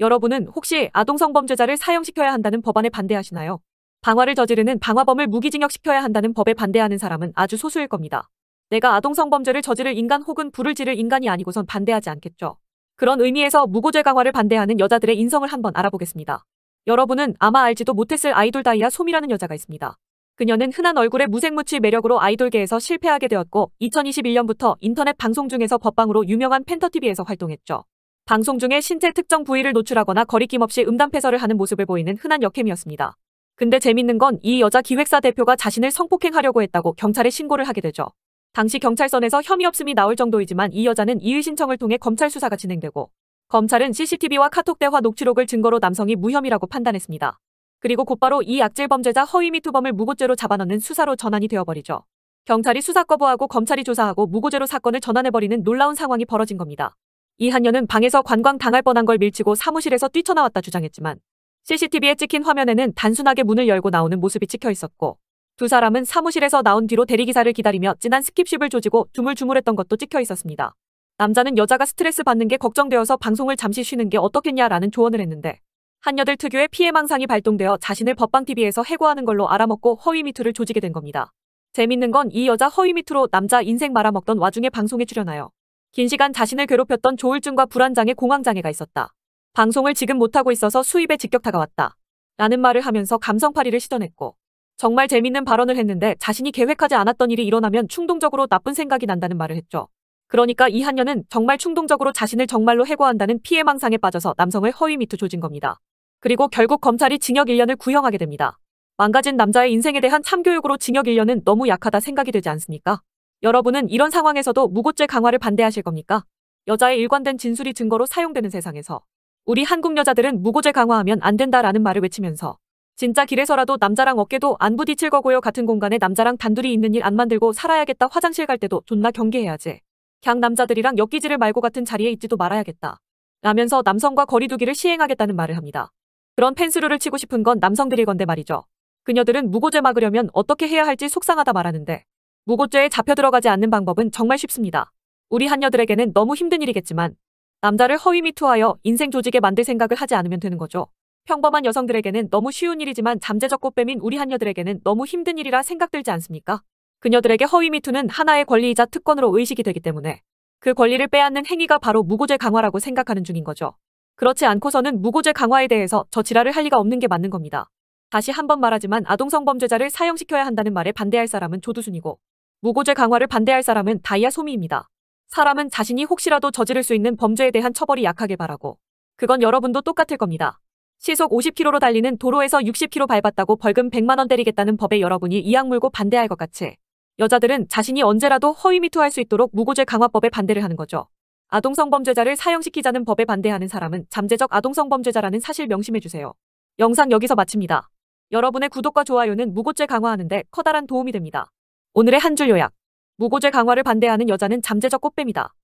여러분은 혹시 아동성범죄자를 사형시켜야 한다는 법안에 반대하시나요? 방화를 저지르는 방화범을 무기징역시켜야 한다는 법에 반대하는 사람은 아주 소수일 겁니다. 내가 아동성범죄를 저지를 인간 혹은 불을 지를 인간이 아니고선 반대하지 않겠죠. 그런 의미에서 무고죄 강화를 반대하는 여자들의 인성을 한번 알아보겠습니다. 여러분은 아마 알지도 못했을 아이돌 다이아 소미라는 여자가 있습니다. 그녀는 흔한 얼굴의 무색무취 매력으로 아이돌계에서 실패하게 되었고 2021년부터 인터넷 방송 중에서 법방으로 유명한 펜터TV에서 활동했죠. 방송 중에 신체 특정 부위를 노출하거나 거리낌 없이 음담패설을 하는 모습을 보이는 흔한 역캠이었습니다. 근데 재밌는 건 이 여자 기획사 대표가 자신을 성폭행하려고 했다고 경찰에 신고를 하게 되죠. 당시 경찰선에서 혐의 없음이 나올 정도이지만 이 여자는 이의 신청을 통해 검찰 수사가 진행되고 검찰은 CCTV와 카톡 대화 녹취록을 증거로 남성이 무혐의라고 판단했습니다. 그리고 곧바로 이 악질 범죄자 허위 미투범을 무고죄로 잡아넣는 수사로 전환이 되어버리죠. 경찰이 수사 거부하고 검찰이 조사하고 무고죄로 사건을 전환해버리는 놀라운 상황이 벌어진 겁니다. 이한녀는 방에서 관광 당할 뻔한 걸 밀치고 사무실에서 뛰쳐나왔다 주장했지만 CCTV에 찍힌 화면에는 단순하게 문을 열고 나오는 모습이 찍혀 있었고 두 사람은 사무실에서 나온 뒤로 대리기사를 기다리며 진한 스킵십을 조지고 주물주물했던 것도 찍혀 있었습니다. 남자는 여자가 스트레스 받는 게 걱정되어서 방송을 잠시 쉬는 게 어떻겠냐라는 조언을 했는데 한녀들 특유의 피해망상이 발동되어 자신을 법방TV에서 해고하는 걸로 알아먹고 허위 미투를 조지게 된 겁니다. 재밌는 건 이 여자 허위 미투로 남자 인생 말아먹던 와중에 방송에 출연하여 긴 시간 자신을 괴롭혔던 조울증과 불안장애 공황장애가 있었다. 방송을 지금 못하고 있어서 수입에 직격타가 왔다. 라는 말을 하면서 감성팔이를 시전했고 정말 재밌는 발언을 했는데 자신이 계획하지 않았던 일이 일어나면 충동적으로 나쁜 생각이 난다는 말을 했죠. 그러니까 이한녀는 정말 충동적으로 자신을 정말로 해고한다는 피해망상에 빠져서 남성을 허위 미투 조진 겁니다. 그리고 결국 검찰이 징역 1년을 구형하게 됩니다. 망가진 남자의 인생에 대한 참교육으로 징역 1년은 너무 약하다 생각이 되지 않습니까? 여러분은 이런 상황에서도 무고죄 강화를 반대하실 겁니까? 여자의 일관된 진술이 증거로 사용되는 세상에서 우리 한국 여자들은 무고죄 강화하면 안 된다라는 말을 외치면서 진짜 길에서라도 남자랑 어깨도 안 부딪힐 거고요 같은 공간에 남자랑 단둘이 있는 일 안 만들고 살아야겠다 화장실 갈 때도 존나 경계해야지. 걍 남자들이랑 엮이지를 말고 같은 자리에 있지도 말아야겠다. 라면서 남성과 거리두기를 시행하겠다는 말을 합니다. 그런 펜스루를 치고 싶은 건남성들이 건데 말이죠. 그녀들은 무고죄 막으려면 어떻게 해야 할지 속상하다 말하는데 무고죄에 잡혀 들어가지 않는 방법은 정말 쉽습니다. 우리 한녀들에게는 너무 힘든 일이겠지만 남자를 허위 미투하여 인생 조직에 만들 생각을 하지 않으면 되는 거죠. 평범한 여성들에게는 너무 쉬운 일이지만 잠재적 꽃뱀인 우리 한녀들에게는 너무 힘든 일이라 생각들지 않습니까? 그녀들에게 허위 미투는 하나의 권리이자 특권으로 의식이 되기 때문에 그 권리를 빼앗는 행위가 바로 무고죄 강화라고 생각하는 중인 거죠. 그렇지 않고서는 무고죄 강화에 대해서 저 지랄을 할 리가 없는 게 맞는 겁니다. 다시 한번 말하지만 아동성범죄자를 사형시켜야 한다는 말에 반대할 사람은 조두순이고 무고죄 강화를 반대할 사람은 다이아 소미입니다. 사람은 자신이 혹시라도 저지를 수 있는 범죄에 대한 처벌이 약하게 바라고 그건 여러분도 똑같을 겁니다. 시속 50km로 달리는 도로에서 60km 밟았다고 벌금 100만원 때리겠다는 법에 여러분이 이악물고 반대할 것 같이 여자들은 자신이 언제라도 허위미투할 수 있도록 무고죄 강화법에 반대를 하는 거죠. 아동성범죄자를 사형시키자는 법에 반대하는 사람은 잠재적 아동성범죄자라는 사실 명심해주세요. 영상 여기서 마칩니다. 여러분의 구독과 좋아요는 무고죄 강화하는데 커다란 도움이 됩니다. 오늘의 한 줄 요약. 무고죄 강화를 반대하는 여자는 잠재적 꽃뱀이다.